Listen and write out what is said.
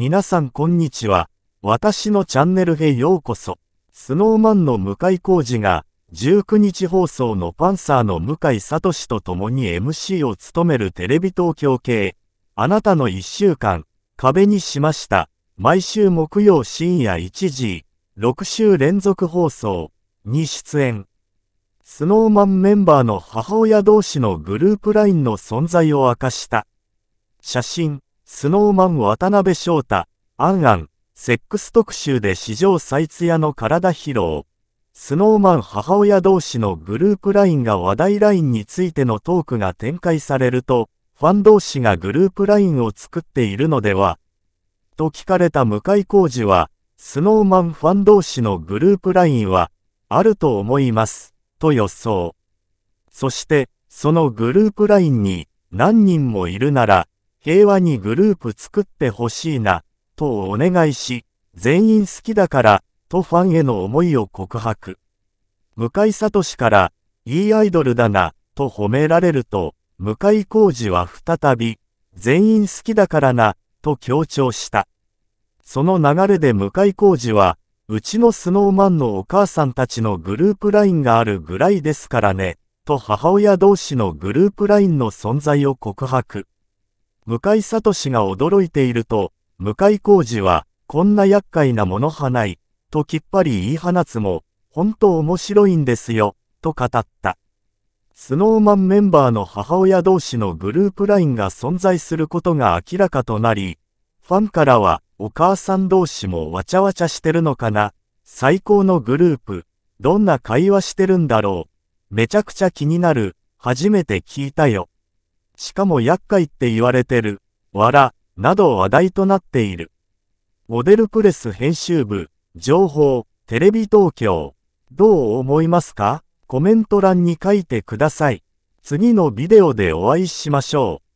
皆さんこんにちは。私のチャンネルへようこそ。スノーマンの向井浩二が、19日放送のパンサーの向井聡と共に MC を務めるテレビ東京系、あなたの1週間、壁にしました。毎週木曜深夜1時、6週連続放送に出演。スノーマンメンバーの母親同士のグループ LINE の存在を明かした。写真。スノーマン渡辺翔太、アンアン、セックス特集で史上最艶の体披露。スノーマン母親同士のグループラインが話題ラインについてのトークが展開されると、ファン同士がグループラインを作っているのではと聞かれた向井浩二は、スノーマンファン同士のグループラインは、あると思います、と予想。そして、そのグループラインに、何人もいるなら、平和にグループ作ってほしいな、とお願いし、全員好きだから、とファンへの思いを告白。向井聡から、いいアイドルだな、と褒められると、向井浩二は再び、全員好きだからな、と強調した。その流れで向井浩二は、うちのスノーマンのお母さんたちのグループラインがあるぐらいですからね、と母親同士のグループラインの存在を告白。向井聡が驚いていると、向井浩二は、こんな厄介なものはない、ときっぱり言い放つも、本当面白いんですよ、と語った。スノーマンメンバーの母親同士のグループ LINE が存在することが明らかとなり、ファンからは、お母さん同士もわちゃわちゃしてるのかな、最高のグループ、どんな会話してるんだろう、めちゃくちゃ気になる、初めて聞いたよ。しかも厄介って言われてる、わら、など話題となっている。モデルプレス編集部、情報、テレビ東京、どう思いますかコメント欄に書いてください。次のビデオでお会いしましょう。